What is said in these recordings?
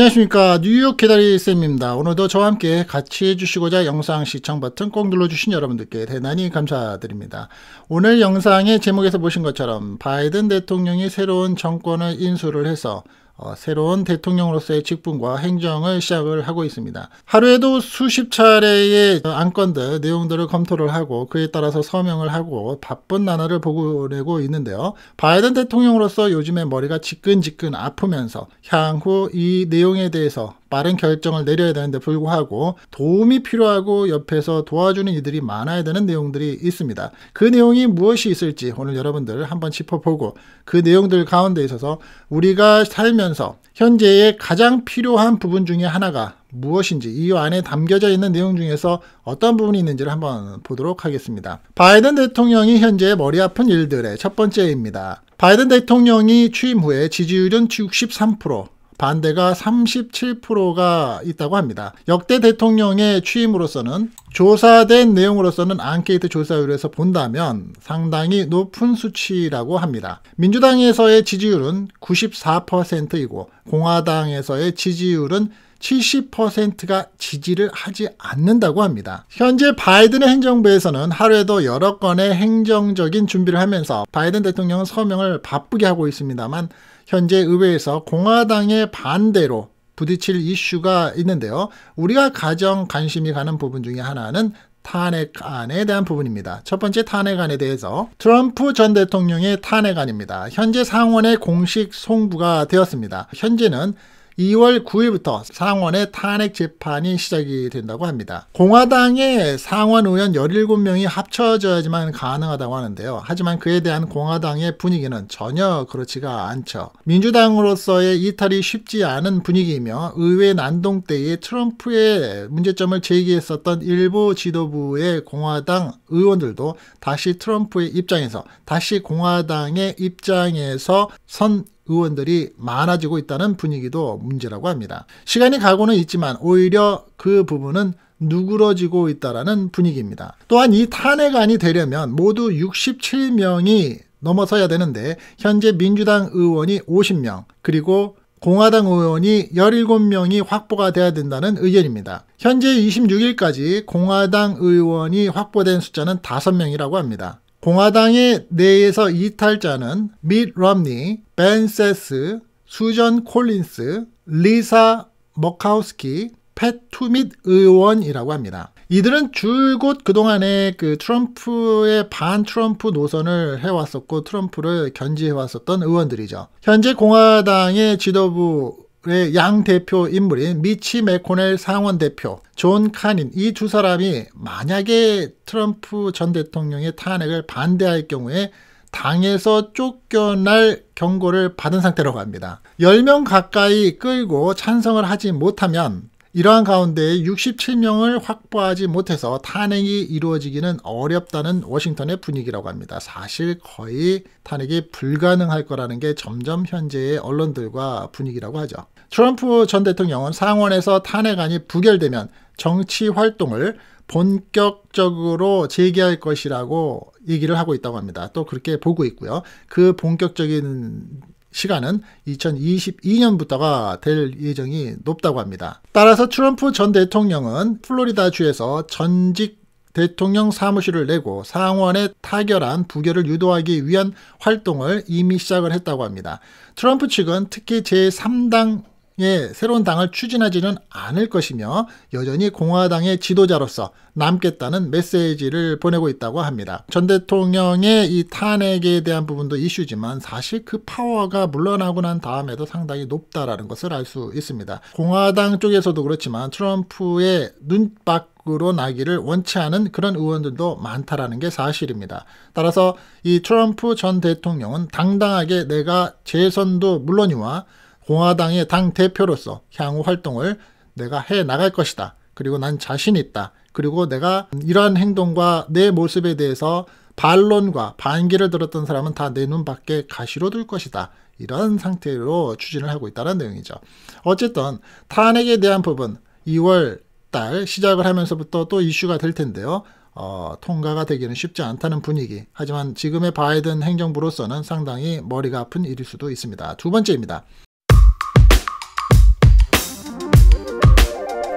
안녕하십니까 뉴욕 개다리 쌤입니다. 오늘도 저와 함께 같이 해주시고자 영상 시청 버튼 꼭 눌러주신 여러분들께 대단히 감사드립니다. 오늘 영상의 제목에서 보신 것처럼 바이든 대통령이 새로운 정권을 인수를 해서 어, 새로운 대통령으로서의 직분과 행정을 시작을 하고 있습니다. 하루에도 수십 차례의 안건들, 내용들을 검토를 하고 그에 따라서 서명을 하고 바쁜 나날을 보내고 고 있는데요. 바이든 대통령으로서 요즘에 머리가 지끈지끈 아프면서 향후 이 내용에 대해서 빠른 결정을 내려야 되는데 불구하고 도움이 필요하고 옆에서 도와주는 이들이 많아야 되는 내용들이 있습니다. 그 내용이 무엇이 있을지 오늘 여러분들 한번 짚어보고 그 내용들 가운데 있어서 우리가 살면서 현재의 가장 필요한 부분 중에 하나가 무엇인지 이 안에 담겨져 있는 내용 중에서 어떤 부분이 있는지를 한번 보도록 하겠습니다. 바이든 대통령이 현재 머리 아픈 일들의 첫 번째입니다. 바이든 대통령이 취임 후에 지지율은 63%, 반대가 37%가 있다고 합니다. 역대 대통령의 취임으로서는 조사된 내용으로서는 앙케이트 조사율에서 본다면 상당히 높은 수치라고 합니다. 민주당에서의 지지율은 94%이고 공화당에서의 지지율은 70%가 지지를 하지 않는다고 합니다. 현재 바이든의 행정부에서는 하루에도 여러 건의 행정적인 준비를 하면서 바이든 대통령은 서명을 바쁘게 하고 있습니다만 현재 의회에서 공화당의 반대로 부딪힐 이슈가 있는데요. 우리가 가장 관심이 가는 부분 중에 하나는 탄핵안에 대한 부분입니다. 첫 번째 탄핵안에 대해서 트럼프 전 대통령의 탄핵안입니다. 현재 상원의 공식 송부가 되었습니다. 현재는 2월 9일부터 상원의 탄핵 재판이 시작이 된다고 합니다. 공화당의 상원 의원 17명이 합쳐져야지만 가능하다고 하는데요. 하지만 그에 대한 공화당의 분위기는 전혀 그렇지가 않죠. 민주당으로서의 이탈이 쉽지 않은 분위기이며 의회 난동 때에 트럼프의 문제점을 제기했었던 일부 지도부의 공화당 의원들도 다시 트럼프의 입장에서 다시 공화당의 입장에서 선 의원들이 많아지고 있다는 분위기도 문제라고 합니다. 시간이 가고는 있지만 오히려 그 부분은 누그러지고 있다는 분위기입니다. 또한 이 탄핵안이 되려면 모두 67명이 넘어서야 되는데 현재 민주당 의원이 50명 그리고 공화당 의원이 17명이 확보가 돼야 된다는 의견입니다. 현재 26일까지 공화당 의원이 확보된 숫자는 5명이라고 합니다. 공화당의 내에서 이탈자는 밋 럼니, 벤 세스, 수전 콜린스, 리사 머카우스키, 패투밋 의원이라고 합니다. 이들은 줄곧 그동안에 그 트럼프의 반 트럼프 노선을 해왔었고 트럼프를 견지해왔었던 의원들이죠. 현재 공화당의 지도부 양 대표 인물인 미치 메코넬 상원 대표, 존 카닌 이 두 사람이 만약에 트럼프 전 대통령의 탄핵을 반대할 경우에 당에서 쫓겨날 경고를 받은 상태라고 합니다. 10명 가까이 끌고 찬성을 하지 못하면 이러한 가운데 67명을 확보하지 못해서 탄핵이 이루어지기는 어렵다는 워싱턴의 분위기라고 합니다. 사실 거의 탄핵이 불가능할 거라는 게 점점 현재의 언론들과 분위기라고 하죠. 트럼프 전 대통령은 상원에서 탄핵안이 부결되면 정치 활동을 본격적으로 재개할 것이라고 얘기를 하고 있다고 합니다. 또 그렇게 보고 있고요. 그 본격적인 시간은 2022년부터가 될 예정이 높다고 합니다. 따라서 트럼프 전 대통령은 플로리다주에서 전직 대통령 사무실을 내고 상원의 타결한 부결을 유도하기 위한 활동을 이미 시작을 했다고 합니다. 트럼프 측은 특히 제3당 예, 새로운 당을 추진하지는 않을 것이며 여전히 공화당의 지도자로서 남겠다는 메시지를 보내고 있다고 합니다. 전 대통령의 이 탄핵에 대한 부분도 이슈지만 사실 그 파워가 물러나고 난 다음에도 상당히 높다라는 것을 알 수 있습니다. 공화당 쪽에서도 그렇지만 트럼프의 눈밖 으로 나기를 원치 않은 그런 의원들도 많다라는 게 사실입니다. 따라서 이 트럼프 전 대통령은 당당하게 내가 재선도 물론이와 공화당의 당 대표로서 향후 활동을 내가 해 나갈 것이다. 그리고 난 자신 있다. 그리고 내가 이러한 행동과 내 모습에 대해서 반론과 반기를 들었던 사람은 다 내 눈밖에 가시로 둘 것이다. 이런 상태로 추진을 하고 있다는 내용이죠. 어쨌든 탄핵에 대한 부분 2월 달 시작을 하면서부터 또 이슈가 될 텐데요. 어, 통과가 되기는 쉽지 않다는 분위기. 하지만 지금의 바이든 행정부로서는 상당히 머리가 아픈 일일 수도 있습니다. 두 번째입니다.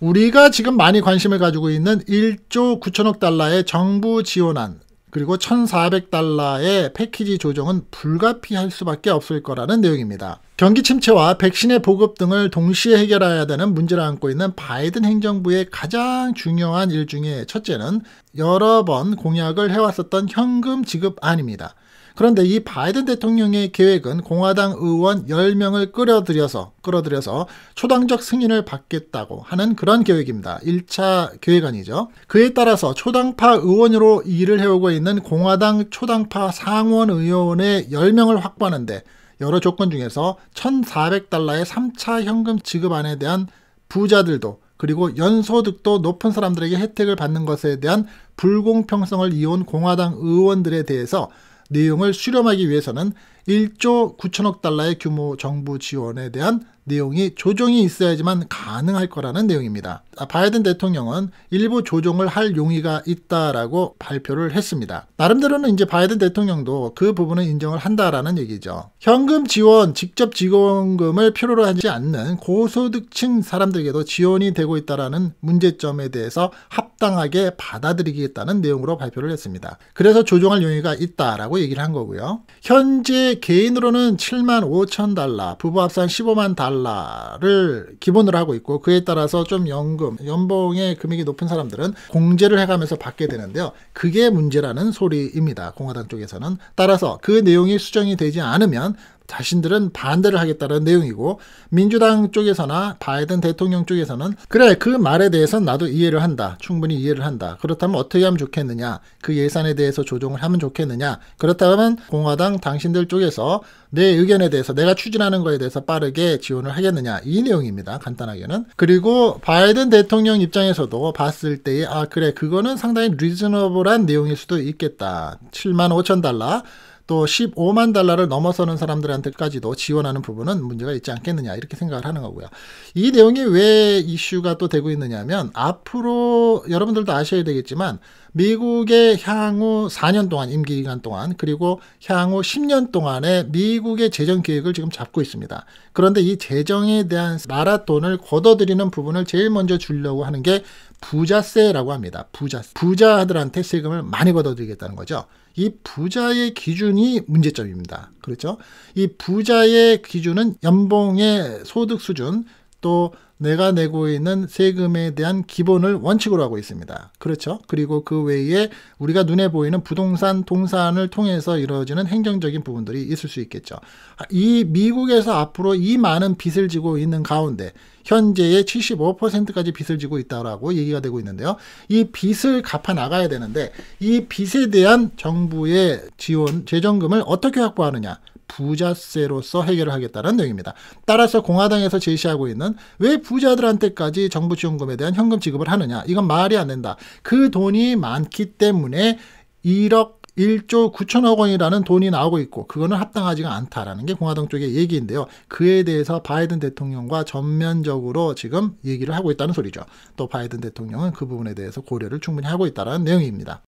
우리가 지금 많이 관심을 가지고 있는 1조 9천억 달러의 정부 지원안 그리고 1,400달러의 패키지 조정은 불가피할 수밖에 없을 거라는 내용입니다. 경기 침체와 백신의 보급 등을 동시에 해결해야 되는 문제를 안고 있는 바이든 행정부의 가장 중요한 일 중에 첫째는 여러 번 공약을 해왔었던 현금 지급안입니다. 그런데 이 바이든 대통령의 계획은 공화당 의원 10명을 끌어들여서 끌어들여서 초당적 승인을 받겠다고 하는 그런 계획입니다. 1차 계획안이죠. 그에 따라서 초당파 의원으로 일을 해오고 있는 공화당 초당파 상원 의원의 10명을 확보하는데 여러 조건 중에서 1,400달러의 3차 현금 지급안에 대한 부자들도 그리고 연소득도 높은 사람들에게 혜택을 받는 것에 대한 불공평성을 이온 공화당 의원들에 대해서 내용을 수렴하기 위해서는 1조 9천억 달러의 규모 정부 지원에 대한 내용이 조정이 있어야지만 가능할 거라는 내용입니다. 아, 바이든 대통령은 일부 조정을 할 용의가 있다라고 발표를 했습니다. 나름대로는 이제 바이든 대통령도 그 부분은 인정을 한다라는 얘기죠. 현금 지원, 직접 지원금을 필요로 하지 않는 고소득층 사람들에게도 지원이 되고 있다라는 문제점에 대해서 합당하게 받아들이겠다는 내용으로 발표를 했습니다. 그래서 조정할 용의가 있다라고 얘기를 한 거고요. 현재 개인으로는 7만 5천 달러, 부부 합산 15만 달러를 기본으로 하고 있고 그에 따라서 좀 연금, 연봉의 금액이 높은 사람들은 공제를 해가면서 받게 되는데요. 그게 문제라는 소리입니다. 공화당 쪽에서는. 따라서 그 내용이 수정이 되지 않으면 자신들은 반대를 하겠다는 내용이고 민주당 쪽에서나 바이든 대통령 쪽에서는 그래 그 말에 대해서는 나도 이해를 한다 충분히 이해를 한다 그렇다면 어떻게 하면 좋겠느냐 그 예산에 대해서 조정을 하면 좋겠느냐 그렇다면 공화당 당신들 쪽에서 내 의견에 대해서 내가 추진하는 거에 대해서 빠르게 지원을 하겠느냐 이 내용입니다 간단하게는 그리고 바이든 대통령 입장에서도 봤을 때에 아 그래 그거는 상당히 리즈너블한 내용일 수도 있겠다 7만 5천 달러 또 15만 달러를 넘어서는 사람들한테까지도 지원하는 부분은 문제가 있지 않겠느냐 이렇게 생각을 하는 거고요. 이 내용이 왜 이슈가 또 되고 있느냐면 앞으로 여러분들도 아셔야 되겠지만 미국의 향후 4년 동안 임기 기간 동안 그리고 향후 10년 동안의 미국의 재정 계획을 지금 잡고 있습니다. 그런데 이 재정에 대한 마라 돈을 걷어들이는 부분을 제일 먼저 주려고 하는 게 부자세라고 합니다. 부자 부자들한테 세금을 많이 걷어들이겠다는 거죠. 이 부자의 기준이 문제점입니다. 그렇죠? 이 부자의 기준은 연봉의 소득 수준 또 내가 내고 있는 세금에 대한 기본을 원칙으로 하고 있습니다. 그렇죠? 그리고 그 외에 우리가 눈에 보이는 부동산, 동산을 통해서 이루어지는 행정적인 부분들이 있을 수 있겠죠. 아, 이 미국에서 앞으로 이 많은 빚을 지고 있는 가운데 현재의 75%까지 빚을 지고 있다라고 얘기가 되고 있는데요. 이 빚을 갚아 나가야 되는데 이 빚에 대한 정부의 지원, 재정금을 어떻게 확보하느냐? 부자세로서 해결을 하겠다는 내용입니다. 따라서 공화당에서 제시하고 있는 왜 부자들한테까지 정부 지원금에 대한 현금 지급을 하느냐 이건 말이 안 된다. 그 돈이 많기 때문에 1억 1조 9천억 원이라는 돈이 나오고 있고 그거는 합당하지가 않다라는 게 공화당 쪽의 얘기인데요. 그에 대해서 바이든 대통령과 전면적으로 지금 얘기를 하고 있다는 소리죠. 또 바이든 대통령은 그 부분에 대해서 고려를 충분히 하고 있다는 내용입니다.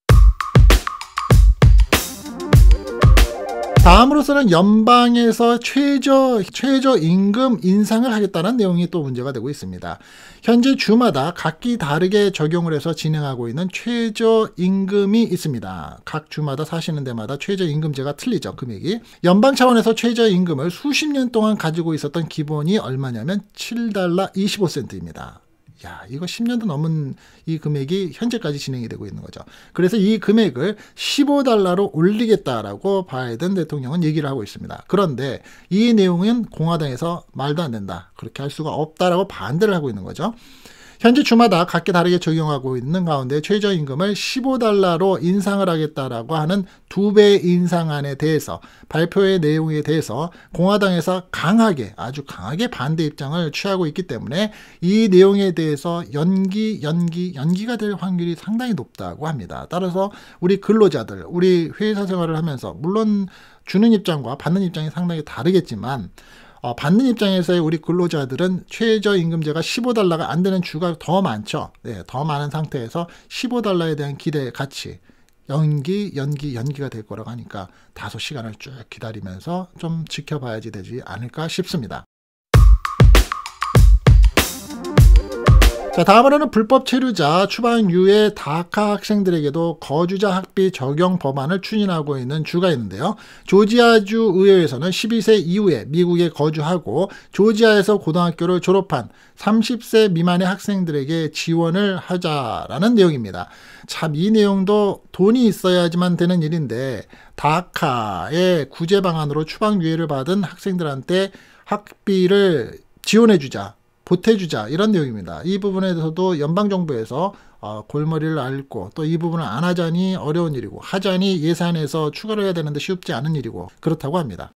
다음으로서는 연방에서 최저, 최저 임금 인상을 하겠다는 내용이 또 문제가 되고 있습니다. 현재 주마다 각기 다르게 적용을 해서 진행하고 있는 최저 임금이 있습니다. 각 주마다 사시는 데마다 최저 임금제가 틀리죠, 금액이. 연방 차원에서 최저 임금을 수십 년 동안 가지고 있었던 기본이 얼마냐면 7달러 25센트입니다. 야, 이거 10년도 넘은 이 금액이 현재까지 진행이 되고 있는 거죠. 그래서 이 금액을 15달러로 올리겠다라고 바이든 대통령은 얘기를 하고 있습니다. 그런데 이 내용은 공화당에서 말도 안 된다. 그렇게 할 수가 없다라고 반대를 하고 있는 거죠. 현재 주마다 각기 다르게 적용하고 있는 가운데 최저임금을 15달러로 인상을 하겠다라고 하는 두 배 인상안에 대해서 발표의 내용에 대해서 공화당에서 강하게 아주 강하게 반대 입장을 취하고 있기 때문에 이 내용에 대해서 연기 연기 연기가 될 확률이 상당히 높다고 합니다. 따라서 우리 근로자들 우리 회사 생활을 하면서 물론 주는 입장과 받는 입장이 상당히 다르겠지만 어, 받는 입장에서의 우리 근로자들은 최저임금제가 15달러가 안 되는 주가 더 많죠. 네, 더 많은 상태에서 15달러에 대한 기대 가치 연기, 연기, 연기가 될 거라고 하니까 다소 시간을 쭉 기다리면서 좀 지켜봐야지 되지 않을까 싶습니다. 자, 다음으로는 불법 체류자 추방 유예 다카 학생들에게도 거주자 학비 적용 법안을 추진하고 있는 주가 있는데요. 조지아주 의회에서는 12세 이후에 미국에 거주하고 조지아에서 고등학교를 졸업한 30세 미만의 학생들에게 지원을 하자라는 내용입니다. 참 이 내용도 돈이 있어야지만 되는 일인데 다카의 구제 방안으로 추방 유예를 받은 학생들한테 학비를 지원해 주자. 보태주자 이런 내용입니다. 이 부분에 대해서도 연방정부에서 어, 골머리를 앓고 또 이 부분을 안 하자니 어려운 일이고 하자니 예산에서 추가를 해야 되는데 쉽지 않은 일이고 그렇다고 합니다.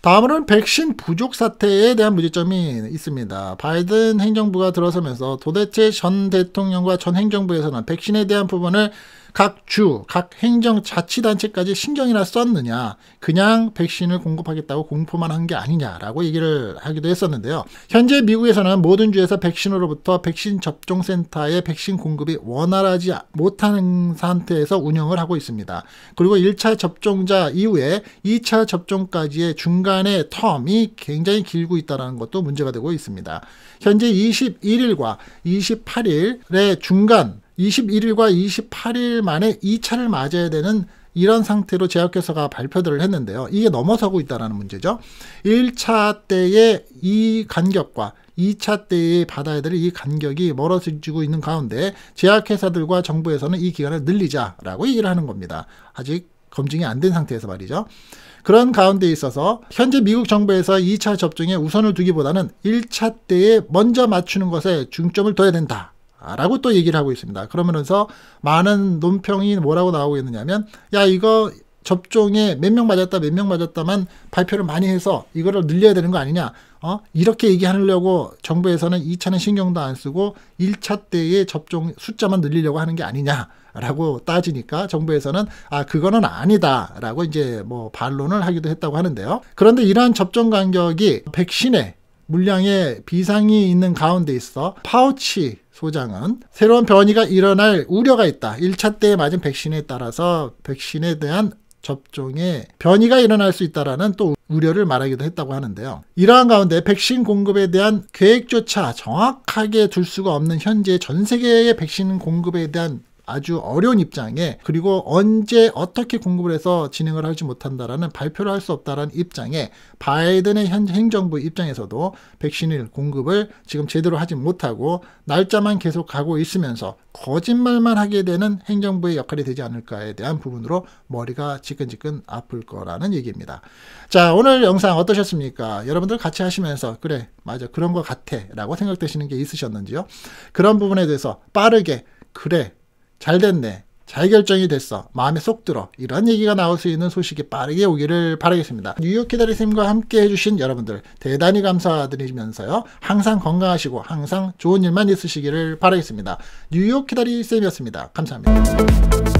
다음으로는 백신 부족 사태에 대한 문제점이 있습니다. 바이든 행정부가 들어서면서 도대체 전 대통령과 전 행정부에서는 백신에 대한 부분을 각 주, 각 행정 자치단체까지 신경이나 썼느냐, 그냥 백신을 공급하겠다고 공포만 한 게 아니냐라고 얘기를 하기도 했었는데요. 현재 미국에서는 모든 주에서 백신으로부터 백신 접종센터의 백신 공급이 원활하지 못한 상태에서 운영을 하고 있습니다. 그리고 1차 접종자 이후에 2차 접종까지의 중간에 텀이 굉장히 길고 있다는 것도 문제가 되고 있습니다. 현재 21일과 28일의 중간 21일과 28일 만에 2차를 맞아야 되는 이런 상태로 제약회사가 발표들을 했는데요. 이게 넘어서고 있다는 문제죠. 1차 때의 이 간격과 2차 때에 받아야 될 이 간격이 멀어지고 있는 가운데 제약회사들과 정부에서는 이 기간을 늘리자라고 얘기를 하는 겁니다. 아직 검증이 안 된 상태에서 말이죠. 그런 가운데 있어서 현재 미국 정부에서 2차 접종에 우선을 두기보다는 1차 때에 먼저 맞추는 것에 중점을 둬야 된다. 라고 또 얘기를 하고 있습니다. 그러면서 많은 논평이 뭐라고 나오고 있느냐면 야 이거 접종에 몇 명 맞았다 몇 명 맞았다만 발표를 많이 해서 이거를 늘려야 되는 거 아니냐 어? 이렇게 얘기하려고 정부에서는 2차는 신경도 안 쓰고 1차 때의 접종 숫자만 늘리려고 하는 게 아니냐라고 따지니까 정부에서는 아 그거는 아니다라고 이제 뭐 반론을 하기도 했다고 하는데요. 그런데 이러한 접종 간격이 백신에 물량의 비상이 있는 가운데 있어 파우치 소장은 새로운 변이가 일어날 우려가 있다. 1차 때에 맞은 백신에 따라서 백신에 대한 접종에 변이가 일어날 수 있다라는 또 우려를 말하기도 했다고 하는데요. 이러한 가운데 백신 공급에 대한 계획조차 정확하게 둘 수가 없는 현재 전 세계의 백신 공급에 대한 아주 어려운 입장에 그리고 언제 어떻게 공급을 해서 진행을 하지 못한다라는 발표를 할 수 없다라는 입장에 바이든의 현 행정부 입장에서도 백신을 공급을 지금 제대로 하지 못하고 날짜만 계속 가고 있으면서 거짓말만 하게 되는 행정부의 역할이 되지 않을까에 대한 부분으로 머리가 지끈지끈 아플 거라는 얘기입니다. 자 오늘 영상 어떠셨습니까? 여러분들 같이 하시면서 그래 맞아 그런 것 같아 라고 생각되시는 게 있으셨는지요? 그런 부분에 대해서 빠르게 그래 잘 됐네. 잘 결정이 됐어. 마음에 쏙 들어. 이런 얘기가 나올 수 있는 소식이 빠르게 오기를 바라겠습니다. 뉴욕 기다리쌤과 함께 해주신 여러분들 대단히 감사드리면서요. 항상 건강하시고 항상 좋은 일만 있으시기를 바라겠습니다. 뉴욕 기다리쌤이었습니다. 감사합니다.